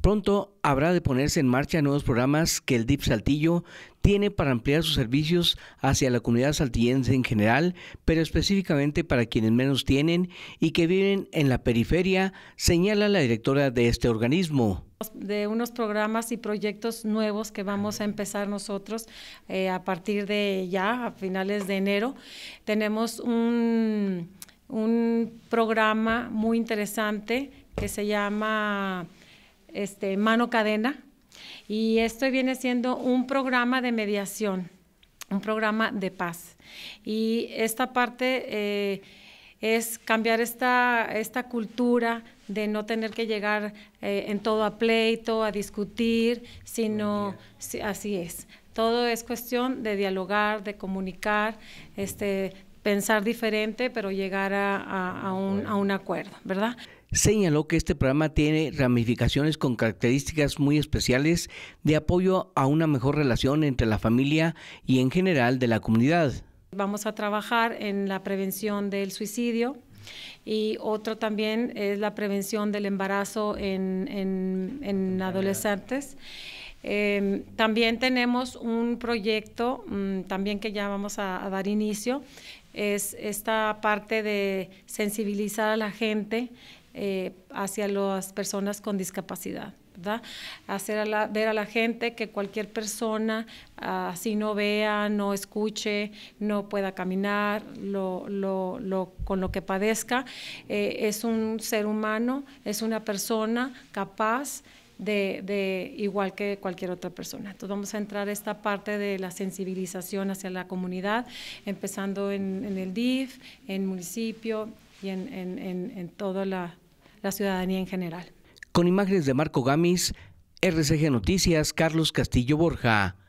Pronto habrá de ponerse en marcha nuevos programas que el DIP Saltillo tiene para ampliar sus servicios hacia la comunidad saltillense en general, pero específicamente para quienes menos tienen y que viven en la periferia, señala la directora de este organismo de unos programas y proyectos nuevos que vamos a empezar nosotros eh, a partir de ya, a finales de enero. Tenemos un, un programa muy interesante que se llama este, mano Cadena y esto viene siendo un programa de mediación, un programa de paz. Y esta parte eh, es cambiar esta, cultura de no tener que llegar eh, en todo a pleito, a discutir, sino así es. Todo es cuestión de dialogar, de comunicar, este, pensar diferente, pero llegar a, un, a un acuerdo, ¿verdad? señaló que este programa tiene ramificaciones con características muy especiales de apoyo a una mejor relación entre la familia y en general de la comunidad. Vamos a trabajar en la prevención del suicidio, y otro también es la prevención del embarazo en, en, adolescentes. Em, también tenemos un proyecto, mm, también que ya vamos a, dar inicio, es esta parte de sensibilizar a la gente eh, hacia las personas con discapacidad. ¿verdad? Hacer a ver a la gente que cualquier persona, ah, así no vea, no escuche, no pueda caminar, lo, lo, con lo que padezca, eh, es un ser humano, es una persona capaz de, igual que cualquier otra persona. Entonces vamos a entrar a esta parte de la sensibilización hacia la comunidad, empezando en, el DIF, en municipio y en, en toda la la ciudadanía en general. Con imágenes de Marco Gamis, RCG Noticias, Carlos Castillo Borja.